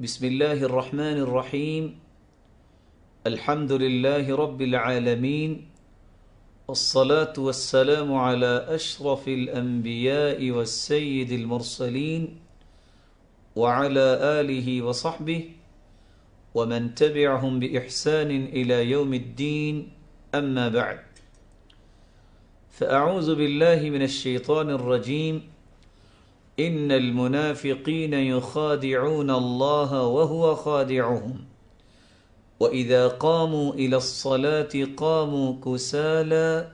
بسم الله الرحمن الرحيم الحمد لله رب العالمين الصلاة والسلام على أشرف الأنبياء والسيد المرسلين وعلى آله وصحبه ومن تبعهم بإحسان إلى يوم الدين أما بعد فأعوذ بالله من الشيطان الرجيم إن المنافقين يخادعون الله وهو خادعهم وإذا قاموا إلى الصلاة قاموا كسالى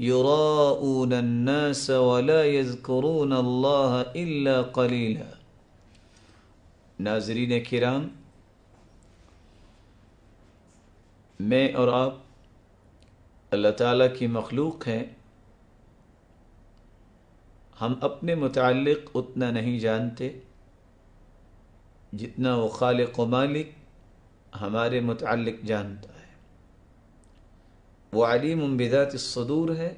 يراءون الناس ولا يذكرون الله إلا قليلا ناظرين كرام میں اور آپ اللہ تعالیٰ کی مخلوق ہیں ہم اپنے متعلق اتنا نہیں جانتے جتنا وہ خالق و مالک ہمارے متعلق جانتا ہے وہ علیم بذات الصدور ہے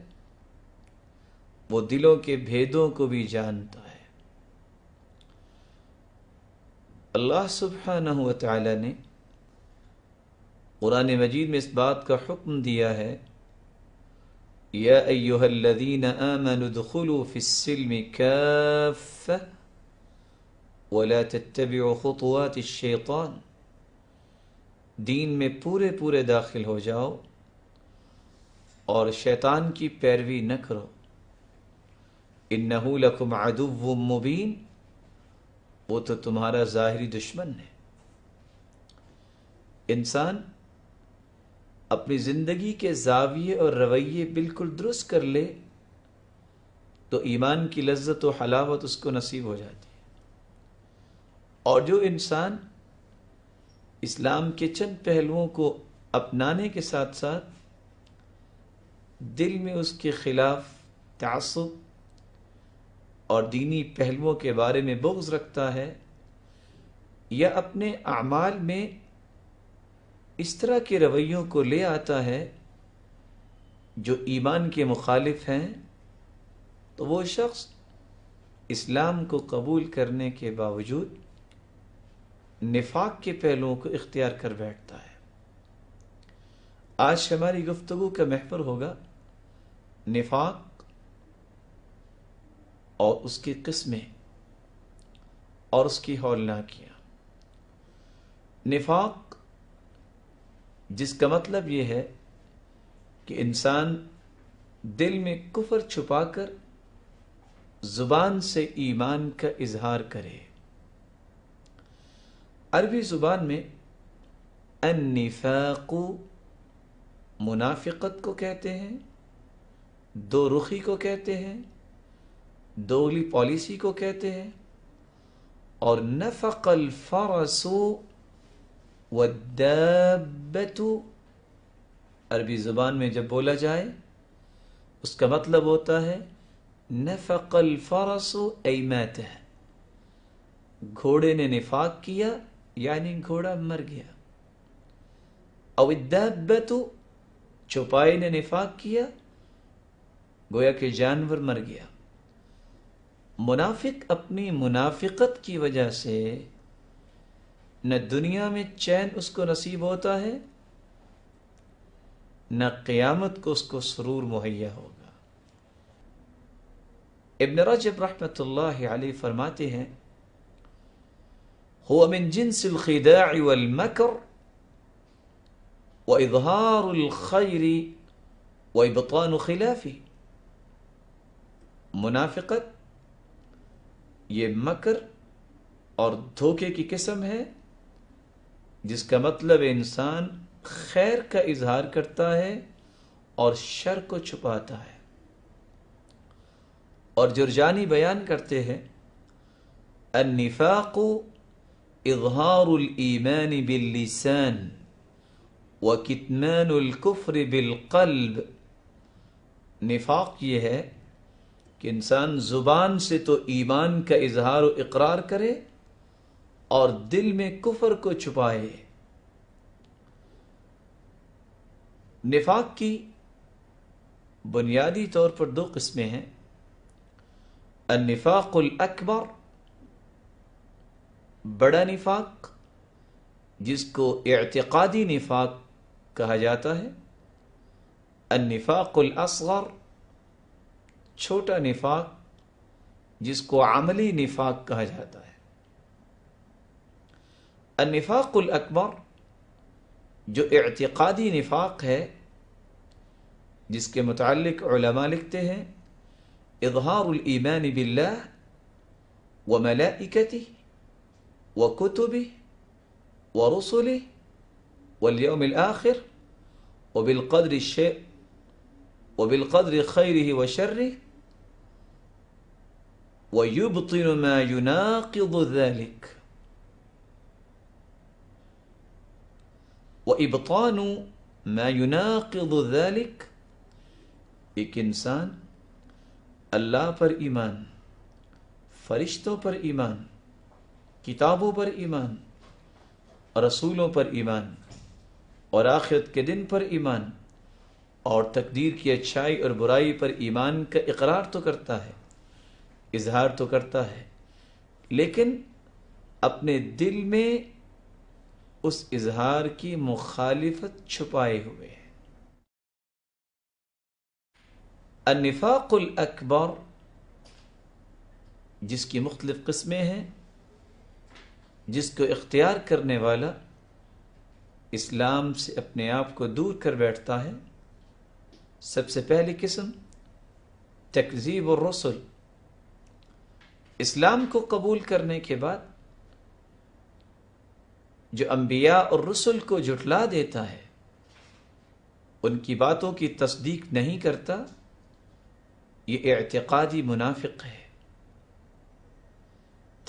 وہ دلوں کے بھیدوں کو بھی جانتا ہے اللہ سبحانہ و نے قرآن مجید میں اس بات کا حکم دیا ہے يا أيها الذين آمنوا ادخلوا في السلم كافة ولا تتبعوا خطوات الشيطان دين میں پورے پورے داخل ہو جاؤ اور شیطان کی پیروی نہ کرو إِنَّهُ لَكُمْ عدو مُبِين وہ تو تمہارا ظاہری دشمن ہے انسان اپنی زندگی کے زاویے اور رویے بالکل درست کر لے تو ایمان کی لذت و حلاوت اس کو نصیب ہو جاتی ہے اور جو انسان اسلام کے چند پہلوؤں کو اپنانے کے ساتھ ساتھ دل میں اس کے خلاف تعصب اور دینی پہلوؤں کے بارے میں بغض رکھتا ہے یا اپنے اعمال میں اس طرح کے رویوں کو لے آتا ہے جو ایمان کے مخالف ہیں تو وہ شخص اسلام کو قبول کرنے کے باوجود نفاق کے پہلوؤں کو اختیار کر بیٹھتا ہے آج ہماری گفتگو کا محور ہوگا نفاق اور اس کی قسمیں اور اس کی ہولناکیاں نفاق جس کا مطلب یہ ہے کہ انسان دل میں کفر چھپا کر زبان سے ایمان کا اظہار کرے عربی زبان میں النفاق منافقت کو کہتے ہیں دو رخی کو کہتے ہیں دولی پالیسی کو کہتے ہیں اور نفق الفرسو ودبت عربی زبان میں جب بولا جائے اس کا مطلب ہوتا ہے نفق الفرس ایمات ہے گھوڑے نے نفاق کیا یعنی گھوڑا مر گیا او الدابت چوپائی نے نفاق کیا گویا کہ جانور مر گیا منافق اپنی منافقت کی وجہ سے نہ دنیا میں چین اس کو نصیب ہوتا ہے نہ قیامت کو اس کو سرور مہیا ہوگا ابن رجب رحمت رحمۃ اللہ علیہ فرماتے ہیں من جنس الخداع والمکر وإظهار الخير وإبطان خلافه منافقت یہ مکر اور دھوکے کی قسم ہے جس کا مطلب انسان خیر کا اظہار کرتا ہے اور شر کو چھپاتا ہے اور جرجانی بیان کرتے ہیں النفاق اظہار الایمان باللسان وکتمان الکفر بالقلب نفاق یہ ہے کہ انسان زبان سے تو ایمان کا اظہار و اقرار کرے اور دل میں کفر کو چھپائے نفاق کی بنیادی طور پر دو قسمیں ہیں النفاق الاکبر بڑا نفاق جس کو اعتقادی نفاق کہا جاتا ہے النفاق الاصغر چھوٹا نفاق جس کو عملی نفاق کہا جاتا ہے النفاق الأكبر جو اعتقادی نفاق ہے جس کے متعلق علماء لکھتے ہیں اظہار الایمان باللہ وملائکته وكتبه ورسله واليوم الآخر وبالقدر الشيء وبالقدر خيره وشره ويبطن ما يناقض ذلك وہ ما یناقض میں ایک انسان اللہ پر ایمان فرشتوں پر ایمان کتابوں پر ایمان رسولوں پر ایمان اور آخرت کے دن پر ایمان اور تقدیر کی اچھائی اور برائی پر ایمان کا اقرار تو کرتا ہے اظہار تو کرتا ہے لیکن اپنے دل میں اس اظہار کی مخالفت چھپائے ہوئے ہیں النفاق الاکبر جس کی مختلف قسمیں ہیں جس کو اختیار کرنے والا اسلام سے اپنے آپ کو دور کر بیٹھتا ہے سب سے پہلی قسم تکذیب الرسل اسلام کو قبول کرنے کے بعد جو انبیاء اور رسل کو جھٹلا دیتا ہے ان کی باتوں کی تصدیق نہیں کرتا یہ اعتقادی منافق ہے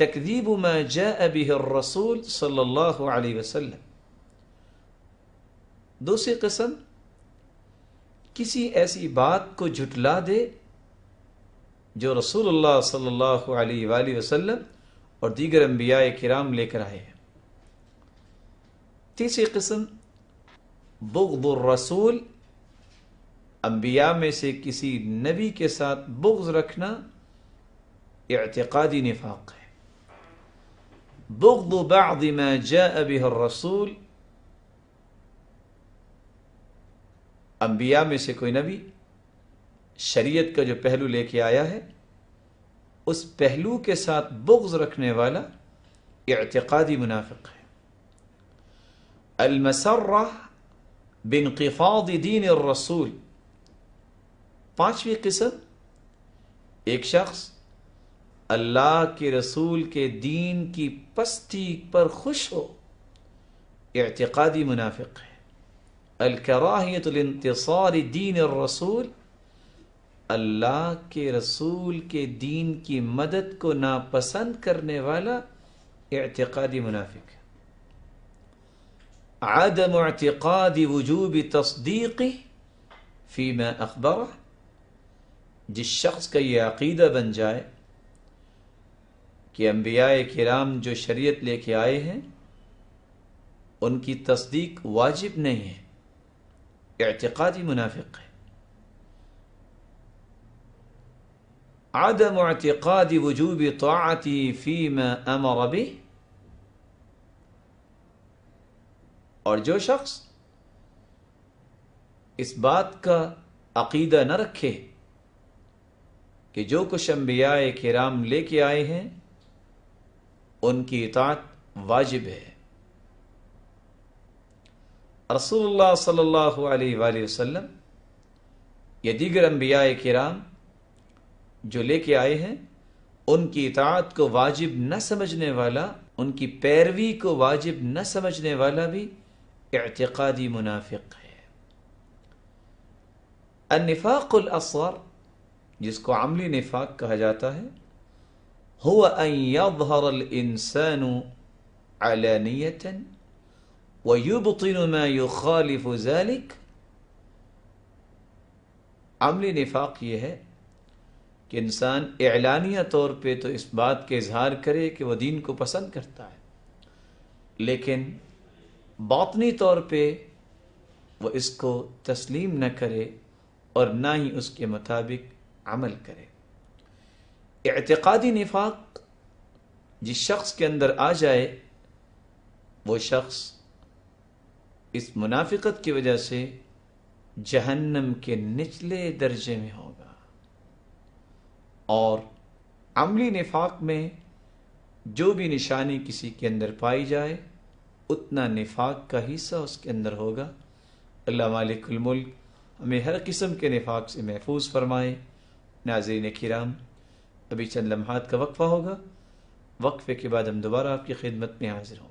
تکذیب ما جاء به الرسول صلی اللہ علیہ وسلم دوسری قسم کسی ایسی بات کو جھٹلا دے جو رسول اللہ صلی اللہ علیہ وآلہ وسلم اور دیگر انبیاء کرام لے کر آئے ہیں تیسری قسم بغض الرسول انبیاء میں سے کسی نبی کے ساتھ بغض رکھنا اعتقادی نفاق ہے بغض بعض ما جاء به الرسول انبیاء میں سے کوئی نبی شریعت کا جو پہلو لے کے آیا ہے اس پہلو کے ساتھ بغض رکھنے والا اعتقادی منافق ہے المسرہ بانقفاض دین الرسول پانچویں قسم ایک شخص اللہ کے رسول کے دین کی پستی پر خوش ہو اعتقادی منافق ہے الکراہیت الانتصار دین الرسول اللہ کے رسول کے دین کی مدد کو ناپسند کرنے والا اعتقادی منافق ہے عدم اعتقاد وجوب تصديقه فيما أخبره جي الشخص كي عقيدة بن جائے کہ انبیاء کرام جو شریعت لے کے آئے ہیں ان کی تصدیق واجب نہیں ہے اعتقادی منافق ہے عدم اعتقاد وجوب طاعته فيما امر به اور جو شخص اس بات کا عقیدہ نہ رکھے کہ جو کچھ انبیاء کرام لے کے آئے ہیں ان کی اطاعت واجب ہے رسول اللہ صلی اللہ علیہ وآلہ وسلم یا دیگر انبیاء کرام جو لے کے آئے ہیں ان کی اطاعت کو واجب نہ سمجھنے والا ان کی پیروی کو واجب نہ سمجھنے والا بھی اعتقادی منافق ہے النفاق الاصغر جس کو عملی نفاق کہا جاتا ہے ان الانسان علانیتا ويبطن ما يخالف ذلك عملی نفاق یہ ہے کہ انسان اعلانیہ طور پہ تو اس بات کے اظہار کرے کہ وہ دین کو پسند کرتا ہے لیکن باطنی طور پہ وہ اس کو تسلیم نہ کرے اور نہ ہی اس کے مطابق عمل کرے اعتقادی نفاق جس شخص کے اندر آ جائے وہ شخص اس منافقت کی وجہ سے جہنم کے نچلے درجے میں ہوگا اور عملی نفاق میں جو بھی نشانی کسی کے اندر پائی جائے اتنا نفاق کا حصہ اس کے اندر ہوگا اللہ مالک الملک ہمیں ہر قسم کے نفاق سے محفوظ فرمائے ناظرین کرام ابھی چند لمحات کا وقفہ ہوگا وقفے کے بعد ہم دوبارہ آپ کی خدمت میں حاضر ہوں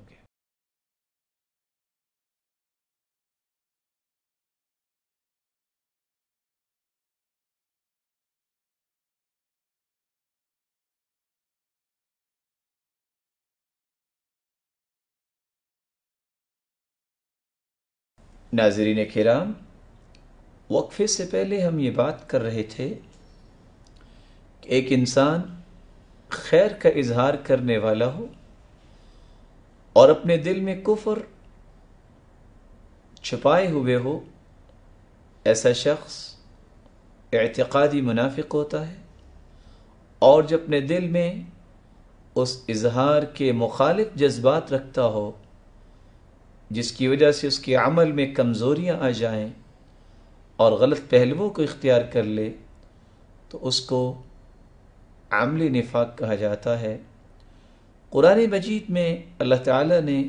ناظرین کرام وقفے سے پہلے ہم یہ بات کر رہے تھے کہ ایک انسان خیر کا اظہار کرنے والا ہو اور اپنے دل میں کفر چھپائے ہوئے ہو ایسا شخص اعتقادی منافق ہوتا ہے اور جب اپنے دل میں اس اظہار کے مخالف جذبات رکھتا ہو جس کی وجہ سے اس کے عمل میں کمزوریاں آ جائیں اور غلط پہلوؤں کو اختیار کر لے تو اس کو عملی نفاق کہا جاتا ہے قرآن مجید میں اللہ تعالیٰ نے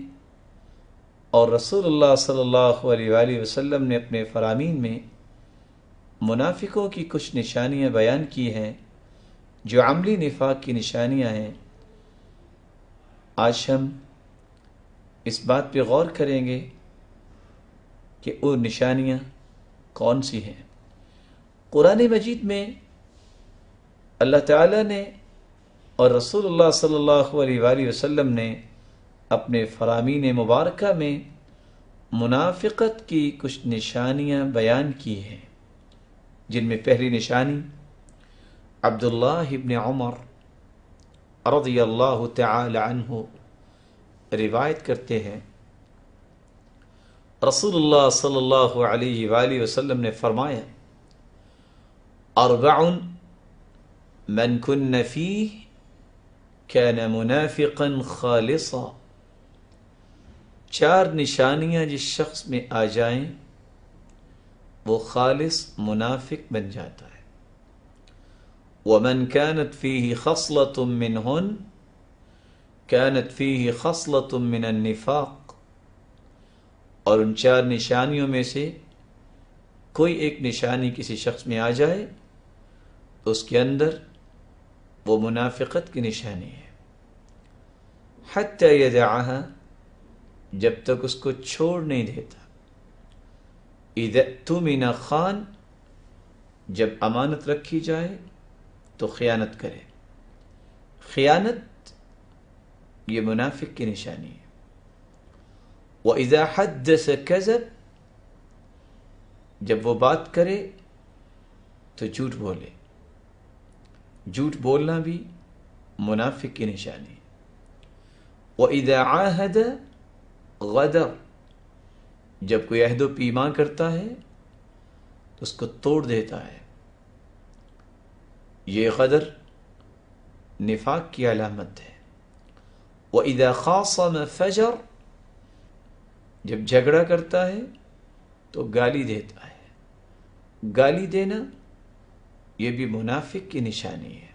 اور رسول اللہ صلی اللہ علیہ وآلہ وسلم نے اپنے فرامین میں منافقوں کی کچھ نشانیاں بیان کی ہیں جو عملی نفاق کی نشانیاں ہیں آج ہم اس بات پہ غور کریں گے کہ وہ نشانیاں کون سی ہیں قرآن مجید میں اللہ تعالیٰ نے اور رسول اللہ صلی اللہ علیہ وآلہ وسلم نے اپنے فرامین مبارکہ میں منافقت کی کچھ نشانیاں بیان کی ہیں جن میں پہلی نشانی عبداللہ ابن عمر رضی اللہ تعالی عنہ روایت کرتے ہیں رسول اللہ صلی اللہ علیہ وآلہ وسلم نے فرمایا اربع من اور منقن نفی منافقا خالصا چار نشانیاں جس شخص میں آ جائیں وہ خالص منافق بن جاتا ہے ومن کانت فی خصل تم كانت فيه خصلة من النفاق اور ان چار نشانیوں میں سے کوئی ایک نشانی کسی شخص میں آ جائے تو اس کے اندر وہ منافقت کی نشانی ہے حتی یہ جب تک اس کو چھوڑ نہیں دیتا تو مینا خان جب امانت رکھی جائے تو خیانت کرے خیانت یہ منافق کی نشانی ہے وہ حَدَّسَ سے جب وہ بات کرے تو جھوٹ بولے جھوٹ بولنا بھی منافق کی نشانی وہ وَإِذَا عہد غد جب کوئی عہد و پیما کرتا ہے تو اس کو توڑ دیتا ہے یہ غدر نفاق کی علامت ہے وہ ادا خاص میں فجر جب جھگڑا کرتا ہے تو گالی دیتا ہے گالی دینا یہ بھی منافق کی نشانی ہے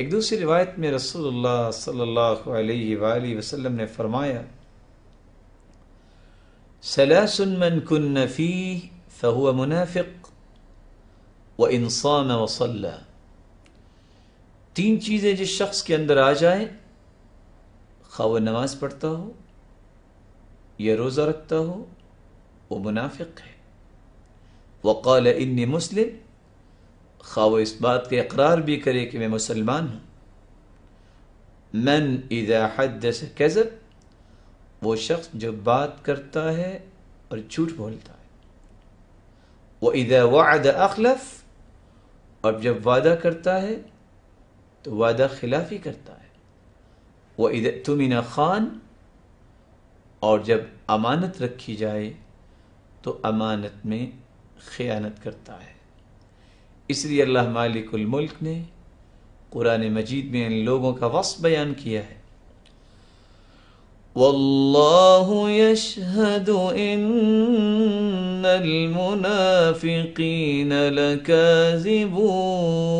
ایک دوسری روایت میں رسول اللہ صلی اللہ علیہ وآلہ وسلم نے فرمایا سلاس من کن فی فہو منافق و انسان و تین چیزیں جس شخص کے اندر آ جائیں خواہ وہ نماز پڑھتا ہو یا روزہ رکھتا ہو وہ منافق ہے وقال انی مسلم خواہ وہ اس بات کے اقرار بھی کرے کہ میں مسلمان ہوں من اذا حد کذب وہ شخص جو بات کرتا ہے اور جھوٹ بولتا ہے وہ عید وعد اخلف اور جب وعدہ کرتا ہے تو وعدہ خلافی کرتا ہے وَإِذَا تُمِنَ خَان اور جب امانت رکھی جائے تو امانت میں خیانت کرتا ہے اس لیے اللہ مالک الملک نے قرآن مجید میں ان لوگوں کا وصف بیان کیا ہے وَاللَّهُ يَشْهَدُ إِنَّ الْمُنَافِقِينَ لَكَاذِبُونَ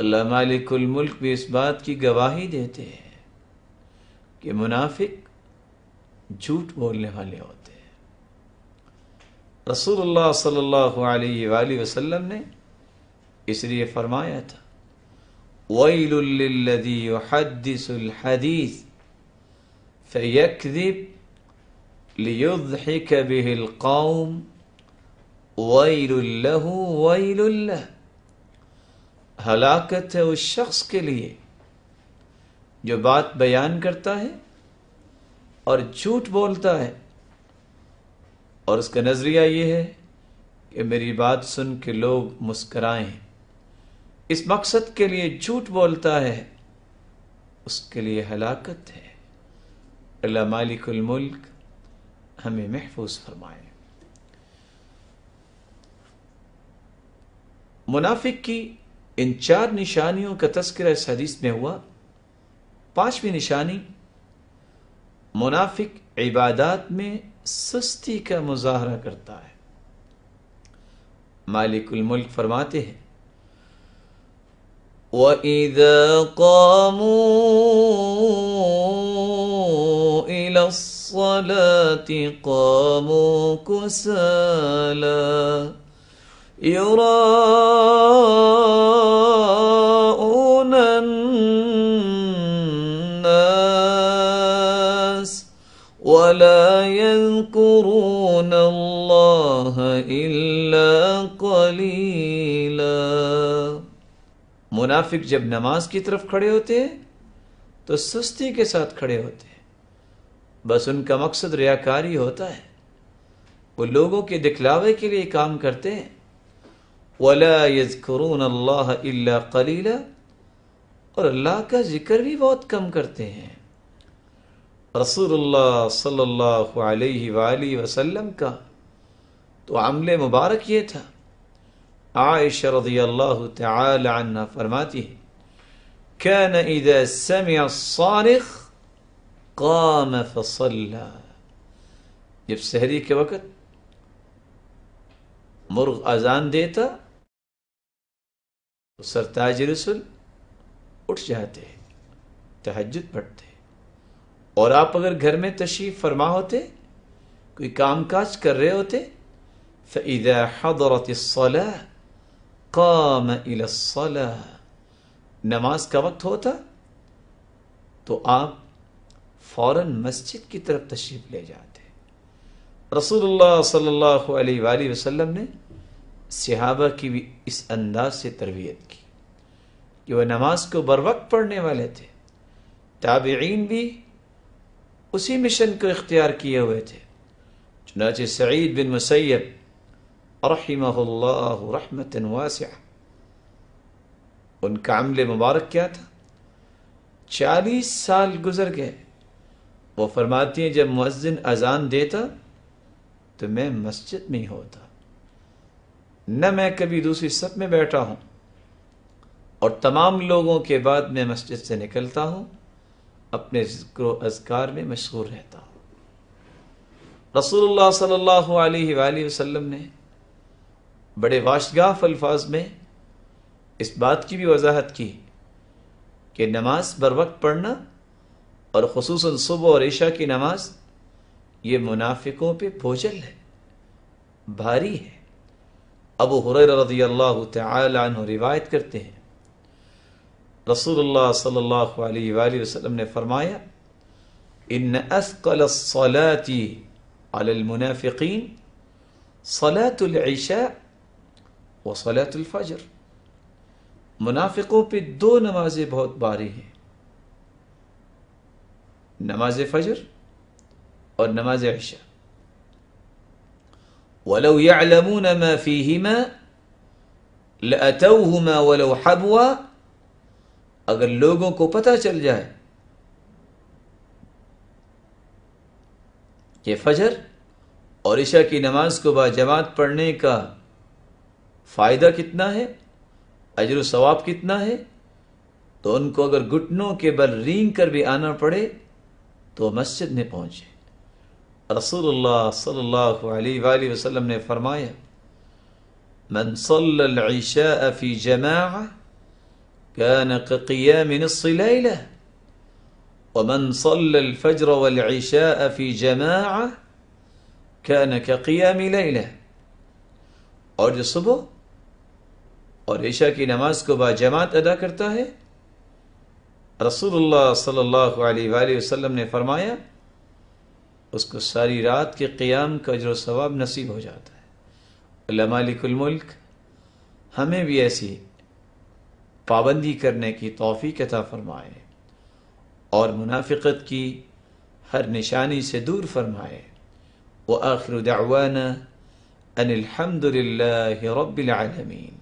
اللہ مالک الملک بھی اس بات کی گواہی دیتے ہیں کہ منافق جھوٹ بولنے والے ہوتے ہیں رسول اللہ صلی اللہ علیہ وآلہ وسلم نے اس لیے فرمایا تھا ہلاکت ہے اس شخص کے لیے جو بات بیان کرتا ہے اور جھوٹ بولتا ہے اور اس کا نظریہ یہ ہے کہ میری بات سن کے لوگ مسکرائیں اس مقصد کے لیے جھوٹ بولتا ہے اس کے لیے ہلاکت ہے اللہ مالک الملک ہمیں محفوظ فرمائے منافق کی ان چار نشانیوں کا تذکرہ اس حدیث میں ہوا پانچویں نشانی منافق عبادات میں سستی کا مظاہرہ کرتا ہے مالک الملک فرماتے ہیں وَإِذَا قَامُوا إِلَى الصَّلَاةِ قَامُوا كُسَالًا منافق جب نماز کی طرف کھڑے ہوتے تو سستی کے ساتھ کھڑے ہوتے بس ان کا مقصد ریاکاری ہوتا ہے وہ لوگوں کے دکھلاوے کے لیے کام کرتے ہیں ولا یذکرون اللہ الا کلیلہ اور اللہ کا ذکر بھی بہت کم کرتے ہیں رسول اللہ صلی اللہ علیہ وآلہ وسلم کا تو عمل مبارک یہ تھا عائشہ رضی اللہ تعالی عنہ فرماتی ہے كان اذا سمع الصارخ قام فصلى جب سحری کے وقت مرغ اذان دیتا سرتاج رسول اٹھ جاتے تہجد پڑھتے اور آپ اگر گھر میں تشریف فرما ہوتے کوئی کام کاج کر رہے ہوتے فَإِذَا حَضَرَتِ الصَّلَاةِ قَامَ إِلَى الصَّلَاةِ نماز کا وقت ہوتا تو آپ فوراً مسجد کی طرف تشریف لے جاتے رسول اللہ صلی اللہ علیہ وآلہ وسلم نے صحابہ کی بھی اس انداز سے تربیت کی کہ وہ نماز کو بر وقت پڑھنے والے تھے تابعین بھی اسی مشن کو اختیار کیے ہوئے تھے چنانچہ سعید بن مسیب رحمہ اللہ رحمت واسع ان کا عمل مبارک کیا تھا چالیس سال گزر گئے وہ فرماتی ہیں جب مؤذن اذان دیتا تو میں مسجد میں ہوتا نہ میں کبھی دوسری سب میں بیٹھا ہوں اور تمام لوگوں کے بعد میں مسجد سے نکلتا ہوں اپنے ذکر و اذکار میں مشغور رہتا ہوں رسول اللہ صلی اللہ علیہ وآلہ وسلم نے بڑے واشگاف الفاظ میں اس بات کی بھی وضاحت کی کہ نماز بر وقت پڑھنا اور خصوصاً صبح اور عشاء کی نماز یہ منافقوں پہ بوجھل ہے بھاری ہے ابو حریر رضی اللہ تعالی عنہ روایت کرتے ہیں رسول اللہ صلی اللہ علیہ وآلہ وسلم نے فرمایا ان اثقل الصلاة على المنافقین صلاة العشاء وصلاة الفجر منافقوں پہ دو نمازیں بہت باری ہیں نماز فجر اور نماز عشاء ولو يعلمون ما فيهما لأتوهما ولو حبوا اگر لوگوں کو پتہ چل جائے کہ فجر اور عشاء کی نماز کو با جماعت پڑھنے کا فائدہ کتنا ہے اجر و ثواب کتنا ہے تو ان کو اگر گھٹنوں کے بل رینگ کر بھی آنا پڑے تو مسجد میں پہنچے رسول الله صلى الله عليه وآله وسلم نے فرمایا من صلى العشاء في جماعة كان كقيام نص ليلة ومن صلى الفجر والعشاء في جماعة كان كقيام ليلة اور جو صبح اور عشاء کی نماز کو با جماعت ادا کرتا ہے رسول الله صلى الله عليه وآله وسلم نے فرمایا اس کو ساری رات کے قیام عجر و ثواب نصیب ہو جاتا ہے مالک الملک ہمیں بھی ایسی پابندی کرنے کی توفیق عطا فرمائے اور منافقت کی ہر نشانی سے دور فرمائے وہ دعوانا ان الحمد للہ رب العالمین